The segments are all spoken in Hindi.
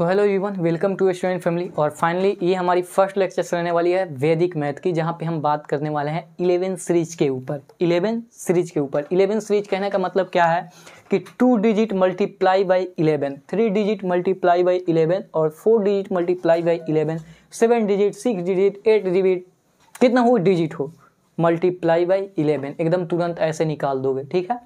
so hello everyone welcome to student family और फाइनली ये हमारी फर्स्ट लेक्चर रहने वाली है वैदिक मैथ की जहाँ पे हम बात करने वाले हैं इलेवन सीरीज के ऊपर इलेवन सीरीज के ऊपर इलेवन सीरीज कहने का मतलब क्या है कि two digit multiply by eleven three digit multiply by eleven और four digit multiply by eleven seven digit six digit eight digit कितना हो डिजिट हो मल्टीप्लाई बाई इलेवन एकदम तुरंत ऐसे निकाल दोगे ठीक है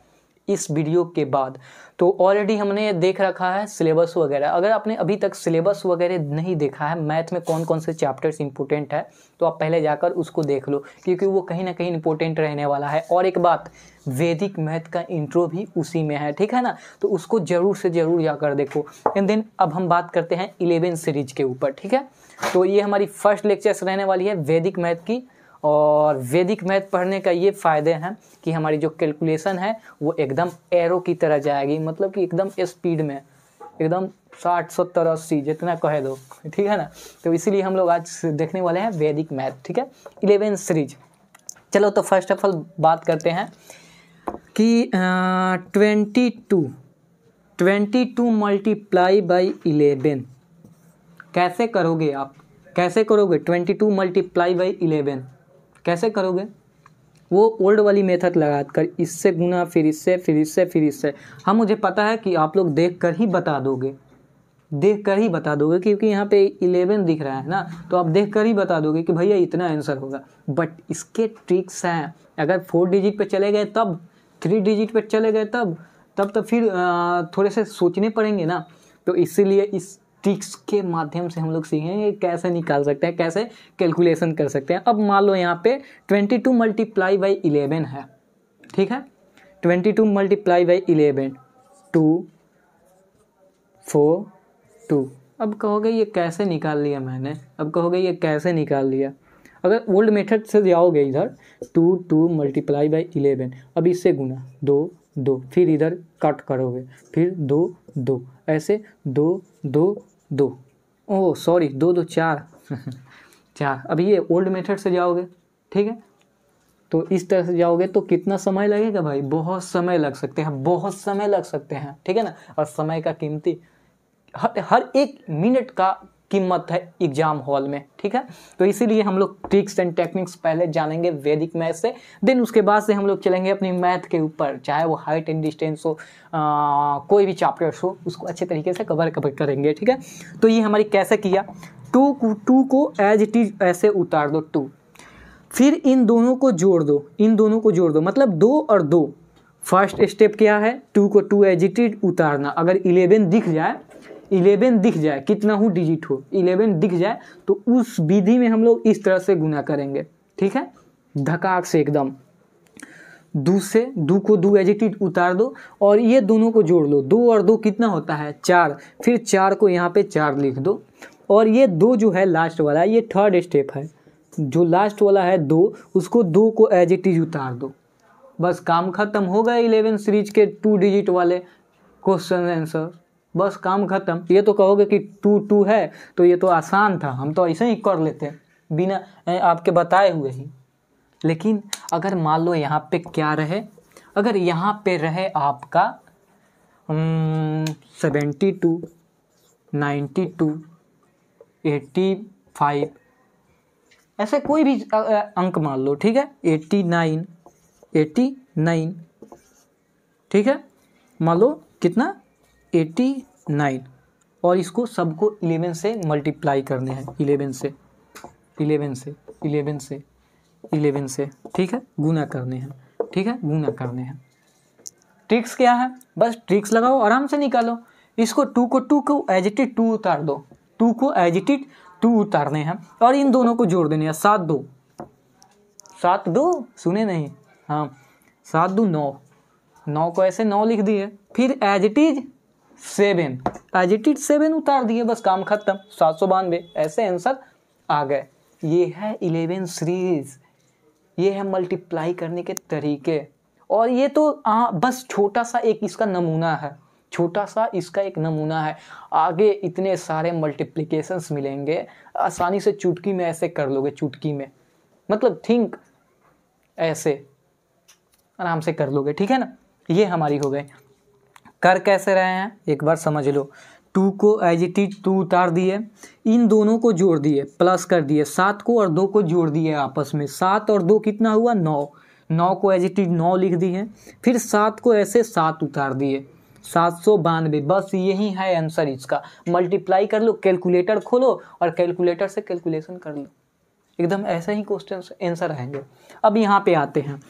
इस वीडियो के बाद तो ऑलरेडी हमने देख रखा है सिलेबस वगैरह अगर आपने अभी तक सिलेबस वगैरह नहीं देखा है मैथ में कौन कौन से चैप्टर्स इंपोर्टेंट है तो आप पहले जाकर उसको देख लो क्योंकि वो कहीं ना कहीं इंपोर्टेंट रहने वाला है और एक बात वैदिक मैथ का इंट्रो भी उसी में है ठीक है ना तो उसको ज़रूर से ज़रूर जाकर देखो एंड देन अब हम बात करते हैं इलेवेंथ सीरीज के ऊपर ठीक है तो ये हमारी फर्स्ट लेक्चर्स रहने वाली है वैदिक मैथ की और वैदिक मैथ पढ़ने का ये फ़ायदे हैं कि हमारी जो कैलकुलेशन है वो एकदम एरो की तरह जाएगी मतलब कि एकदम स्पीड में एकदम साठ सत्तर अस्सी जितना कह दो ठीक है ना तो इसीलिए हम लोग आज देखने वाले हैं वैदिक मैथ ठीक है इलेवेंथ सीरीज चलो तो फर्स्ट ऑफ ऑल बात करते हैं कि twenty two twenty two multiply by eleven कैसे करोगे आप कैसे करोगे twenty two multiply by eleven कैसे करोगे वो ओल्ड वाली मेथड लगा कर इससे गुना फिर इससे फिर इससे फिर इससे हाँ मुझे पता है कि आप लोग देख कर ही बता दोगे देख कर ही बता दोगे क्योंकि यहाँ पे इलेवन दिख रहा है ना तो आप देख कर ही बता दोगे कि भैया इतना आंसर होगा बट इसके ट्रिक्स हैं अगर फोर डिजिट पे चले गए तब थ्री डिजिट पे चले गए तब तब तो फिर थोड़े से सोचने पड़ेंगे ना तो इसीलिए इस ट्रिक्स के माध्यम से हम लोग सीखेंगे कैसे निकाल सकते हैं कैसे कैलकुलेशन कर सकते हैं अब मान लो यहाँ पे twenty two multiply by eleven है ठीक है twenty two multiply by eleven two four two अब कहोगे ये कैसे निकाल लिया मैंने अब कहोगे ये कैसे निकाल लिया अगर ओल्ड मेथड से जाओगे इधर two two multiply by eleven अब इससे गुना दो दो फिर इधर कट करोगे फिर दो दो ऐसे दो दो दो ओह सॉरी दो दो चार चार अब ये ओल्ड मेथड से जाओगे ठीक है तो इस तरह से जाओगे तो कितना समय लगेगा भाई बहुत समय लग सकते हैं बहुत समय लग सकते हैं ठीक है ना और समय का कीमती हर हर एक मिनट का कीमत है एग्जाम हॉल में ठीक है तो इसीलिए हम लोग ट्रिक्स एंड टेक्निक्स पहले जानेंगे वैदिक मैथ से देन उसके बाद से हम लोग चलेंगे अपनी मैथ के ऊपर चाहे वो हाइट एंड डिस्टेंस हो आ, कोई भी चैप्टर्स हो उसको अच्छे तरीके से कवर कवर करेंगे ठीक है तो ये हमारी कैसे किया टू टू को एज इट इज ऐसे उतार दो टू फिर इन दोनों को जोड़ दो इन दोनों को जोड़ दो मतलब दो और दो फर्स्ट स्टेप क्या है टू को टू एजिटेड उतारना अगर इलेवन दिख जाए इलेवन दिख जाए कितना हो डिजिट हो इलेवन दिख जाए तो उस विधि में हम लोग इस तरह से गुना करेंगे ठीक है धकाक से एकदम दू से दू को दो एजिटिव उतार दो और ये दोनों को जोड़ लो दो और दो कितना होता है चार फिर चार को यहाँ पे चार लिख दो और ये दो जो है लास्ट वाला ये थर्ड स्टेप है जो लास्ट वाला है दो उसको दो को एजिटिव उतार दो बस काम खत्म हो गया इलेवन सीरीज के टू डिजिट वाले क्वेश्चन आंसर बस काम खत्म ये तो कहोगे कि टू टू है तो ये तो आसान था हम तो ऐसे ही कर लेते बिना आपके बताए हुए ही लेकिन अगर मान लो यहाँ पे क्या रहे अगर यहाँ पे रहे आपका seventy two ninety two eighty five ऐसे कोई भी अंक मान लो ठीक है एटी नाइन एटी नाइन ठीक है मान लो कितना एटी नाइन और इसको सबको इलेवन से मल्टीप्लाई करने हैं इलेवन से इलेवन से इलेवन से इलेवन से ठीक है गुना करने हैं ठीक है गुना करने हैं ट्रिक्स क्या है बस ट्रिक्स लगाओ आराम से निकालो इसको टू को टू को एजिटेड टू उतार दो टू को एजिटेड टू उतारने हैं और इन दोनों को जोड़ देने हैं सात दो सात दो सुने नहीं हाँ सात दो नौ नौ को ऐसे नौ लिख दिए फिर एजिटिज सेवन एजिटेड सेवन उतार दिए बस काम खत्म सात सौ बानवे ऐसे आंसर आ गए ये है इलेवन सीरीज ये है मल्टीप्लाई करने के तरीके और ये तो आ, बस छोटा सा एक इसका नमूना है छोटा सा इसका एक नमूना है आगे इतने सारे मल्टीप्लीकेशन मिलेंगे आसानी से चुटकी में ऐसे कर लोगे चुटकी में मतलब थिंक ऐसे आराम से कर लोगे ठीक है ना ये हमारी हो गई कर कैसे रहे हैं एक बार समझ लो टू को एज इट इज टू उतार दिए इन दोनों को जोड़ दिए प्लस कर दिए सात को और दो को जोड़ दिए आपस में सात और दो कितना हुआ नौ नौ को एज इट इज नौ लिख दिए फिर सात को ऐसे सात उतार दिए सात सौ बानवे बस यही है आंसर इसका मल्टीप्लाई कर लो कैलकुलेटर खोलो और कैलकुलेटर से कैलकुलेशन कर लो एकदम ऐसे ही क्वेश्चन आंसर आएंगे अब यहाँ पे आते हैं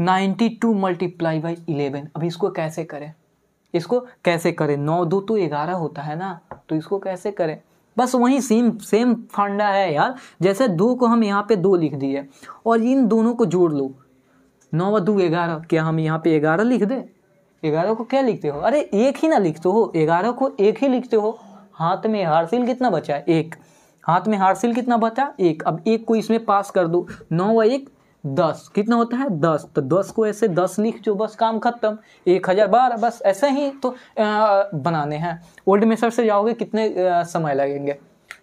ninety two multiply by eleven अब इसको कैसे करें इसको कैसे करें नौ दो तो ग्यारह होता है ना तो इसको कैसे करें बस वही सेम सेम फंडा है यार जैसे दो को हम यहाँ पे दो लिख दिए और इन दोनों को जोड़ लो नौ व दो ग्यारह क्या हम यहाँ पे ग्यारह लिख दें ग्यारह को क्या लिखते हो अरे एक ही ना लिखते हो ग्यारह को एक ही लिखते हो हाथ में हारसिल कितना बचा है एक हाथ में हारसिल कितना बचा एक अब एक को इसमें पास कर दो नौ व एक दस कितना होता है दस तो दस को ऐसे दस लिख जो बस काम खत्म एक हज़ार बारह बस ऐसे ही तो आ, बनाने हैं ओल्ड मेसर से जाओगे कितने आ, समय लगेंगे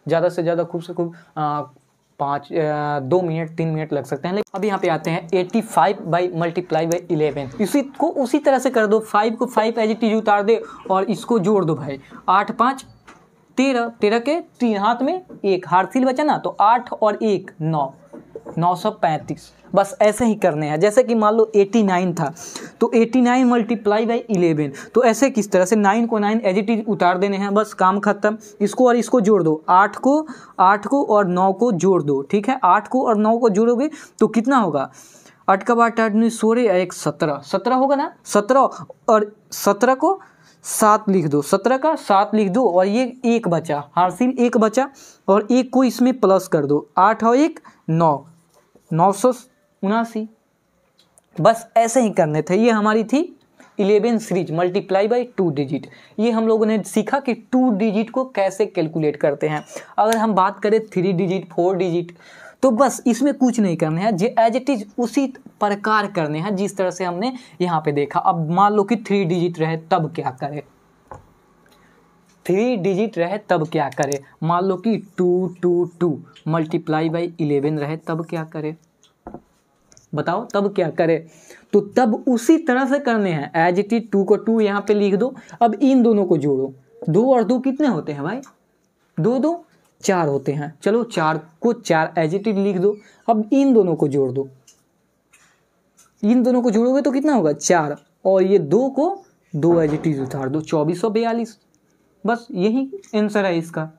ज़्यादा से ज़्यादा खूब से खूब पाँच दो मिनट तीन मिनट लग सकते हैं लेकिन अब यहाँ पे आते हैं eighty five by multiply by eleven इसी को उसी तरह से कर दो फाइव को फाइव एज इट इज उतार दे और इसको जोड़ दो भाई आठ पाँच तेरह तेरह के तीन हाथ में एक हारथिल बचा ना तो आठ और एक नौ 935 बस ऐसे ही करने हैं जैसे कि मान लो 89 था तो 89 नाइन मल्टीप्लाई बाई इलेवन तो ऐसे किस तरह से 9 को 9 एज इट इज उतार देने हैं बस काम खत्म इसको और इसको जोड़ दो 8 को 8 को और 9 को जोड़ दो ठीक है 8 को और 9 को जोड़ोगे तो कितना होगा आठ का बाट आठ उन्नीस सोलह एक सत्रह सत्रह होगा ना सत्रह और सत्रह को सात लिख दो सत्रह का सात लिख दो और ये एक बचा हासिल एक बचा और एक को इसमें प्लस कर दो आठ और एक नौ नौ सौ उनासी बस ऐसे ही करने थे ये हमारी थी eleven series multiply by two digit ये हम लोगों ने सीखा कि टू डिजिट को कैसे कैलकुलेट करते हैं अगर हम बात करें थ्री डिजिट फोर डिजिट तो बस इसमें कुछ नहीं करने हैं जे एज इट इज उसी प्रकार करने हैं जिस तरह से हमने यहाँ पे देखा अब मान लो कि थ्री डिजिट रहे तब क्या करें थ्री डिजिट रहे तब क्या करें मान लो कि two two two multiply by eleven रहे तब क्या करें बताओ तब क्या करें तो तब उसी तरह से करने हैं एज इट इज टू को टू यहाँ पे लिख दो अब इन दोनों को जोड़ो दो और दो कितने होते हैं भाई दो दो चार होते हैं चलो चार को चार एज इट इज लिख दो अब इन दोनों को जोड़ दो इन दोनों को जोड़ोगे तो कितना होगा चार और ये दो को दो एज इट इज उतार दो चौबीस सौ बयालीस बस यही आंसर है इसका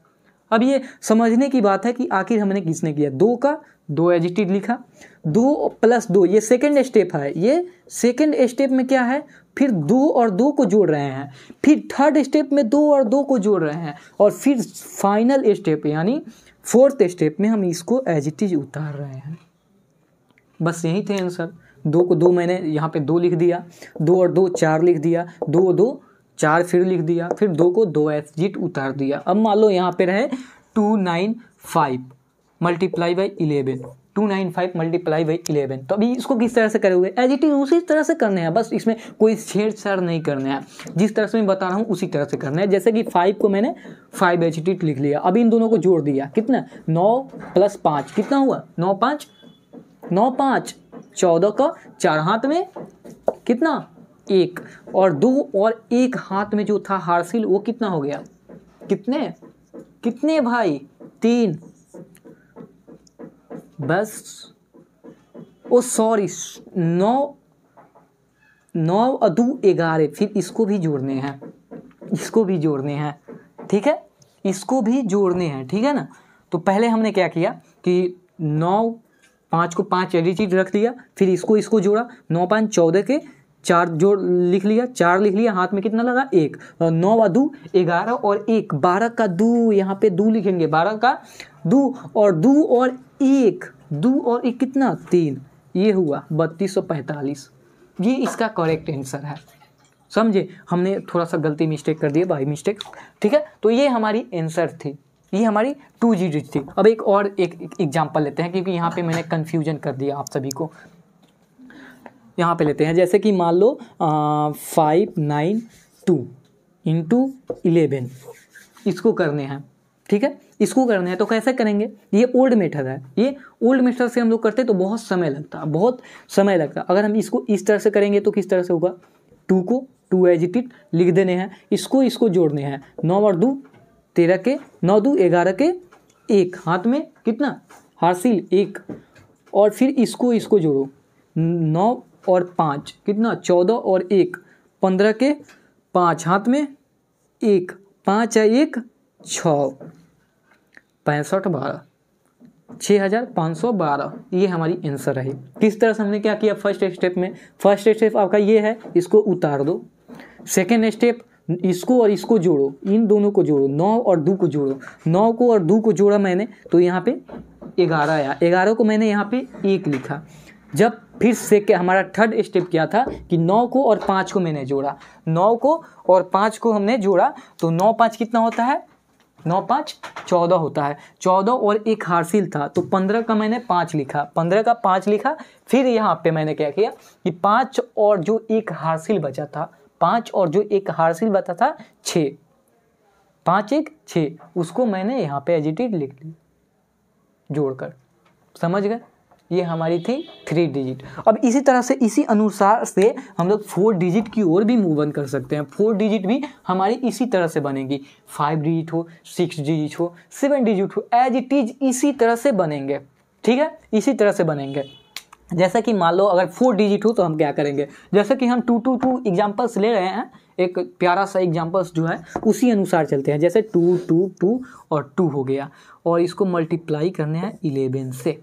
अब ये समझने की बात है कि आखिर हमने किसने किया दो का दो एजिटिव लिखा दो प्लस दो ये सेकेंड स्टेप है ये सेकेंड स्टेप में क्या है फिर दो और दो को जोड़ रहे हैं फिर थर्ड स्टेप में दो और दो को जोड़ रहे हैं और फिर फाइनल स्टेप यानी फोर्थ स्टेप में हम इसको एजिटिज उतार रहे हैं बस यही थे आंसर दो को दो मैंने यहाँ पे दो लिख दिया दो और दो चार लिख दिया दो दो चार फिर लिख दिया फिर दो को दो एग्जिट उतार दिया अब मान लो यहाँ पे रहे two nine five multiply by eleven two nine five multiply by eleven तो अभी इसको किस तरह से करे हुए एज इट इज उसी तरह से करने हैं बस इसमें कोई छेड़छाड़ नहीं करने है जिस तरह से मैं बता रहा हूँ उसी तरह से करना है जैसे कि फाइव को मैंने फाइव एच टी लिख लिया अभी इन दोनों को जोड़ दिया कितना नौ प्लस पाँच कितना हुआ नौ पाँच नौ पाँच चौदह का चार हाथ में कितना एक और दो और एक हाथ में जो था हारसिल वो कितना हो गया कितने कितने भाई तीन बस ओ सॉरी नौ नौ अदू ग्यारह फिर इसको भी जोड़ने हैं इसको भी जोड़ने हैं ठीक है इसको भी जोड़ने हैं ठीक है ना तो पहले हमने क्या किया कि नौ पाँच को पाँच एडिटिव रख दिया फिर इसको इसको जोड़ा नौ पाँच चौदह के चार जोड़ लिख लिया चार लिख लिया हाथ में कितना लगा एक नौ व दू ग्यारह और एक बारह का दू यहाँ पे दू लिखेंगे बारह का दू और दू और एक दू और एक कितना तीन ये हुआ बत्तीस सौ पैंतालीस ये इसका करेक्ट आंसर है समझे हमने थोड़ा सा गलती मिस्टेक कर दिया बाई मिस्टेक ठीक है तो ये हमारी आंसर थी ये हमारी टू जी डिजिट थी अब एक और एक एग्जाम्पल लेते हैं क्योंकि यहाँ पे मैंने कन्फ्यूजन कर दिया आप सभी को यहाँ पे लेते हैं जैसे कि मान लो five nine two into eleven इसको करने हैं ठीक है इसको करने हैं तो कैसे करेंगे ये ओल्ड मेथड है ये ओल्ड मेथड से हम लोग करते तो बहुत समय लगता है बहुत समय लगता अगर हम इसको इस तरह से करेंगे तो किस तरह से होगा टू को टू एजिटिट लिख देने हैं इसको इसको जोड़ने हैं नौ और दो तेरह के नौ दो ग्यारह के एक हाथ में कितना हासिल एक और फिर इसको इसको जोड़ो नौ और पाँच कितना चौदह और एक पंद्रह के पाँच हाथ में एक पाँच है एक छ पैंसठ बारह छः हज़ार पाँच सौ बारह ये हमारी आंसर है किस तरह से हमने क्या किया फर्स्ट स्टेप में फर्स्ट स्टेप आपका ये है इसको उतार दो सेकेंड स्टेप इसको और इसको जोड़ो इन दोनों को जोड़ो नौ और दो को जोड़ो नौ को और दो को जोड़ा मैंने तो यहाँ पे ग्यारह आया ग्यारह को मैंने यहाँ पे एक लिखा जब फिर से के हमारा थर्ड स्टेप क्या था कि नौ को और पाँच को मैंने जोड़ा नौ को और पाँच को हमने जोड़ा तो नौ पाँच कितना होता है नौ पाँच चौदह होता है चौदह और एक हासिल था तो पंद्रह का मैंने पाँच लिखा पंद्रह का पाँच लिखा फिर यहाँ पे मैंने क्या किया कि पाँच और जो एक हासिल बचा था पाँच और जो एक हासिल बचा था छः पाँच एक छः उसको मैंने यहाँ पे एजिटेड लिख लिया जोड़कर समझ गए ये हमारी थी थ्री डिजिट अब इसी तरह से इसी अनुसार से हम लोग फोर डिजिट की ओर भी मूव ऑन कर सकते हैं फोर डिजिट भी हमारी इसी तरह से बनेगी फाइव डिजिट हो सिक्स डिजिट हो सेवन डिजिट हो एज इट इज इसी तरह से बनेंगे ठीक है इसी तरह से बनेंगे जैसा कि मान लो अगर फोर डिजिट हो तो हम क्या करेंगे जैसे कि हम टू टू टू एग्जाम्पल्स ले रहे हैं एक प्यारा सा एग्जाम्पल्स जो है उसी अनुसार चलते हैं जैसे टू टू टू और टू हो गया और इसको मल्टीप्लाई करने हैं इलेवन से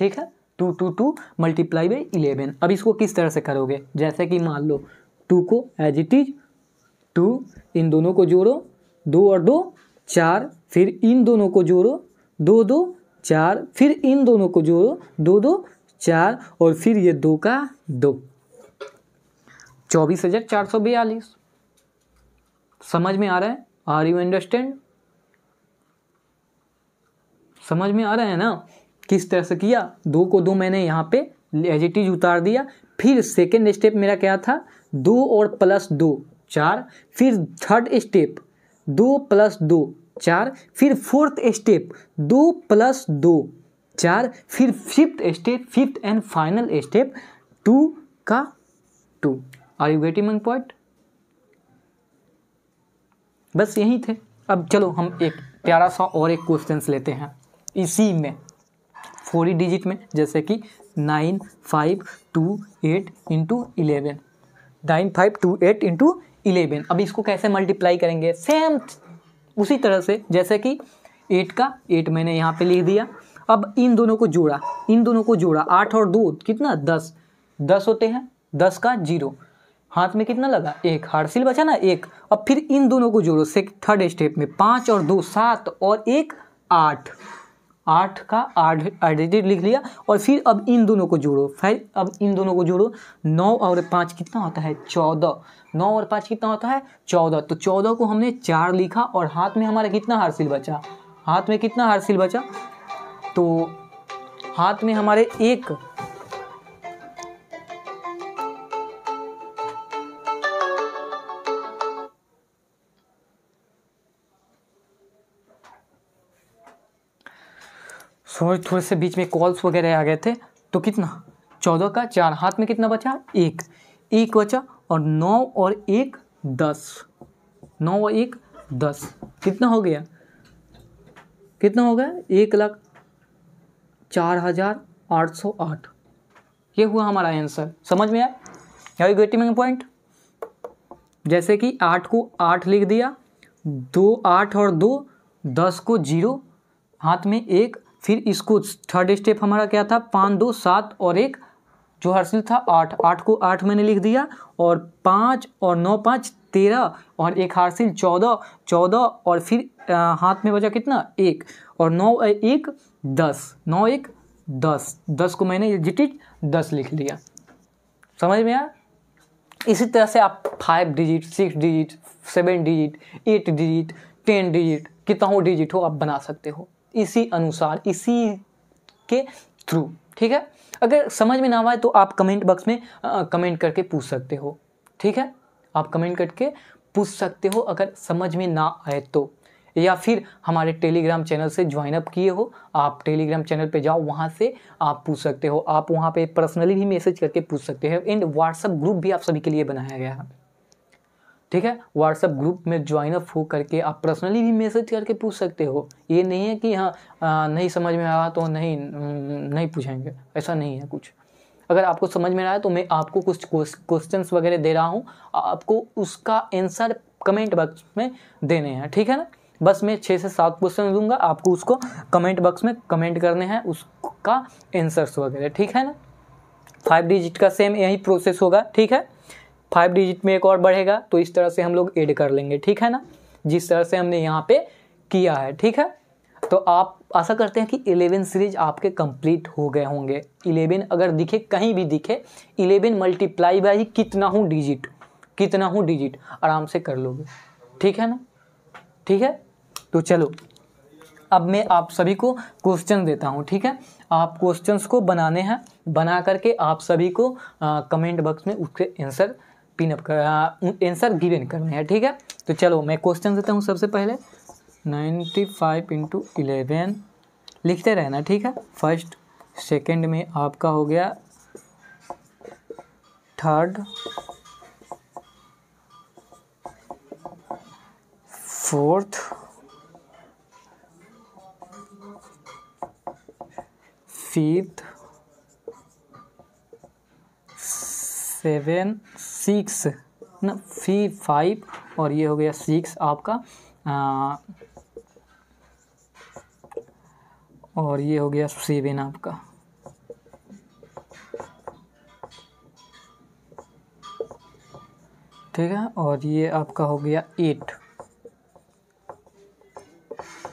ठीक है two two two multiply by eleven अब इसको किस तरह से करोगे जैसे कि मान लो टू को एज इट इज टू इन दोनों को जोड़ो दो और दो चार फिर इन दोनों को जोड़ो दो दो चार फिर इन दोनों को जोड़ो दो दो चार और फिर ये दो का दो चौबीस हजार चार सौ बयालीस समझ में आ रहा है आर यू अंडरस्टैंड समझ में आ रहा है ना किस तरह से किया दो को दो मैंने यहाँ पे एजिटिज उतार दिया फिर सेकेंड स्टेप मेरा क्या था दो और प्लस दो चार फिर थर्ड स्टेप दो प्लस दो चार फिर फोर्थ स्टेप दो प्लस दो चार फिर fifth step fifth and final step two का टू आर यू गेटिंग मंग पॉइंट बस यही थे अब चलो हम एक प्यारा सा और एक क्वेश्चन लेते हैं इसी में फोर ही डिजिट में जैसे कि nine five two eight into eleven nine five two eight into eleven अब इसको कैसे मल्टीप्लाई करेंगे सेम उसी तरह से जैसे कि एट का एट मैंने यहाँ पे लिख दिया अब इन दोनों को जोड़ा इन दोनों को जोड़ा आठ और दो कितना दस दस होते हैं दस का जीरो हाथ में कितना लगा एक हारसिल बचा ना एक अब फिर इन दोनों को जोड़ो से थर्ड स्टेप में पाँच और दो सात और एक आठ आठ का आठ एडिटेड लिख लिया और फिर अब इन दोनों को जोड़ो फिर अब इन दोनों को जोड़ो नौ और पाँच कितना होता है चौदह नौ और पाँच कितना होता है चौदह तो चौदह को हमने चार लिखा और हाथ में हमारा कितना हारसिल बचा हाथ में कितना हारसिल बचा तो हाथ में हमारे एक थोड़े थोड़े से बीच में कॉल्स वगैरह आ गए थे तो कितना चौदह का चार हाथ में कितना बचा एक एक बचा और नौ और एक दस नौ और एक दस कितना हो गया कितना हो गया एक लाख चार हज़ार आठ सौ आठ ये हुआ हमारा आंसर समझ में आया यही गेटिंग पॉइंट जैसे कि आठ को आठ लिख दिया दो आठ और दो दस को जीरो हाथ में एक फिर इसको थर्ड स्टेप हमारा क्या था पाँच दो सात और एक जो हासिल था आठ आठ को आठ मैंने लिख दिया और पाँच और नौ पाँच तेरह और एक हासिल चौदह चौदह और फिर आ, हाथ में बचा कितना एक और नौ एक दस नौ एक दस दस को मैंने डिजिट दस लिख लिया समझ में आया इसी तरह से आप five digit six digit seven digit eight digit ten digit कितना हो डिजिट हो आप बना सकते हो इसी अनुसार इसी के थ्रू ठीक है अगर समझ में ना आए तो आप कमेंट बॉक्स में आ, कमेंट करके पूछ सकते हो ठीक है आप कमेंट करके पूछ सकते हो अगर समझ में ना आए तो या फिर हमारे टेलीग्राम चैनल से ज्वाइन अप किए हो आप टेलीग्राम चैनल पे जाओ वहाँ से आप पूछ सकते हो आप वहाँ पे पर्सनली भी मैसेज करके पूछ सकते हो एंड व्हाट्सअप ग्रुप भी आप सभी के लिए बनाया गया है ठीक है व्हाट्सएप ग्रुप में ज्वाइन अप हो करके आप पर्सनली भी मैसेज करके पूछ सकते हो ये नहीं है कि हाँ नहीं समझ में आया तो नहीं नहीं पूछेंगे ऐसा नहीं है कुछ अगर आपको समझ में आया तो मैं आपको कुछ क्वेश्चन वगैरह दे रहा हूँ आपको उसका आंसर कमेंट बॉक्स में देने हैं ठीक है ना बस मैं छः से सात क्वेश्चन दूंगा आपको उसको कमेंट बॉक्स में कमेंट करने हैं उसका आंसर्स वगैरह ठीक है ना फाइव डिजिट का सेम यही प्रोसेस होगा ठीक है फाइव डिजिट में एक और बढ़ेगा तो इस तरह से हम लोग एड कर लेंगे ठीक है ना जिस तरह से हमने यहाँ पे किया है ठीक है तो आप आशा करते हैं कि इलेवन सीरीज आपके कंप्लीट हो गए होंगे इलेवन अगर दिखे कहीं भी दिखे इलेवन मल्टीप्लाई बाई कितना हूँ डिजिट कितना हूँ डिजिट आराम से कर लोगे ठीक है ना ठीक है तो चलो अब मैं आप सभी को क्वेश्चन देता हूँ ठीक है आप क्वेश्चंस को बनाने हैं बना करके आप सभी को आ, कमेंट बॉक्स में उसके आंसर पिनअप कर आंसर गिवेन करने हैं ठीक है तो चलो मैं क्वेश्चन देता हूँ सबसे पहले नाइन्टी फाइव इंटू इलेवन लिखते रहना ठीक है फर्स्ट सेकंड में आपका हो गया third fourth fifth seventh six ना फी फाइव और ये हो गया सिक्स आपका आ, और ये हो गया सेवन आपका ठीक है और ये आपका हो गया एट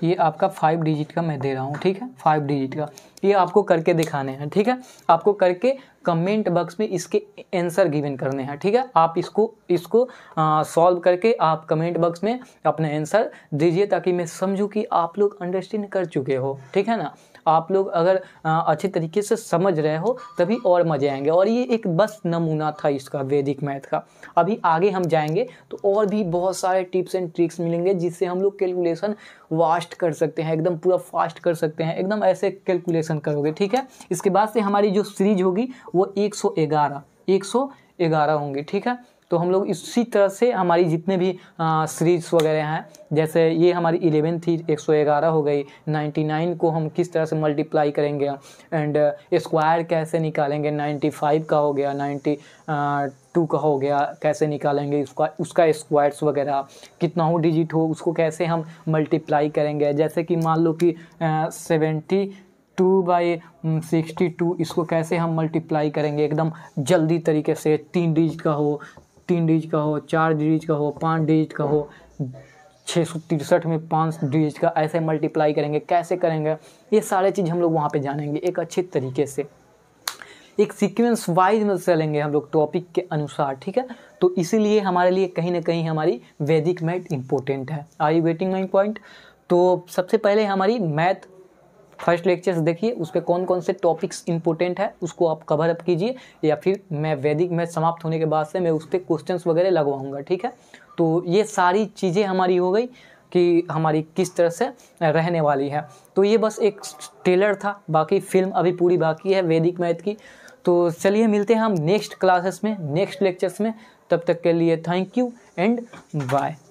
ये आपका फाइव डिजिट का मैं दे रहा हूँ ठीक है फाइव डिजिट का ये आपको करके दिखाने हैं ठीक है आपको करके कमेंट बॉक्स में इसके आंसर गिवन करने हैं ठीक है आप इसको इसको सॉल्व करके आप कमेंट बॉक्स में अपने आंसर दीजिए ताकि मैं समझूँ कि आप लोग अंडरस्टैंड कर चुके हो ठीक है ना आप लोग अगर अच्छे तरीके से समझ रहे हो तभी और मज़े आएंगे और ये एक बस नमूना था इसका वैदिक मैथ का अभी आगे हम जाएंगे तो और भी बहुत सारे टिप्स एंड ट्रिक्स मिलेंगे जिससे हम लोग कैलकुलेशन वास्ट कर सकते हैं एकदम पूरा फास्ट कर सकते हैं एकदम ऐसे कैलकुलेशन करोगे ठीक है इसके बाद से हमारी जो सीरीज होगी वो एक सौ ग्यारह एक सौ ग्यारह होंगी ठीक है तो हम लोग इसी तरह से हमारी जितने भी सीरीज़ वगैरह हैं जैसे ये हमारी इलेवन थी एक सौ ग्यारह हो गई नाइन्टी नाइन को हम किस तरह से मल्टीप्लाई करेंगे एंड स्क्वायर uh, कैसे निकालेंगे नाइन्टी फाइव का हो गया नाइन्टी टू का हो गया कैसे निकालेंगे उसका उसका स्क्वायर्स वगैरह कितना हो डिजिट हो उसको कैसे हम मल्टीप्लाई करेंगे जैसे कि मान लो कि seventy two by sixty two इसको कैसे हम मल्टीप्लाई करेंगे एकदम जल्दी तरीके से तीन डिजिट का हो तीन डिजिट का हो चार डिजिट का हो पाँच डिजिट का हो छः सौ तिरसठ में पाँच डिजिट का ऐसे मल्टीप्लाई करेंगे कैसे करेंगे ये सारे चीज़ हम लोग वहाँ पे जानेंगे एक अच्छे तरीके से एक सीक्वेंस वाइज में चलेंगे हम लोग टॉपिक के अनुसार ठीक है तो इसीलिए हमारे लिए कहीं ना कहीं हमारी वैदिक मैथ इंपॉर्टेंट है आई वेटिंग माई पॉइंट तो सबसे पहले हमारी मैथ फर्स्ट लेक्चर्स देखिए उसके कौन कौन से टॉपिक्स इंपॉर्टेंट है उसको आप कवर अप कीजिए या फिर मैं वैदिक में समाप्त होने के बाद से मैं उस पर क्वेश्चन वगैरह लगवाऊँगा ठीक है तो ये सारी चीज़ें हमारी हो गई कि हमारी किस तरह से रहने वाली है तो ये बस एक ट्रेलर था बाकी फिल्म अभी पूरी बाकी है वैदिक मैथ की तो चलिए मिलते हैं हम नेक्स्ट क्लासेस में नेक्स्ट लेक्चर्स में तब तक के लिए थैंक यू एंड बाय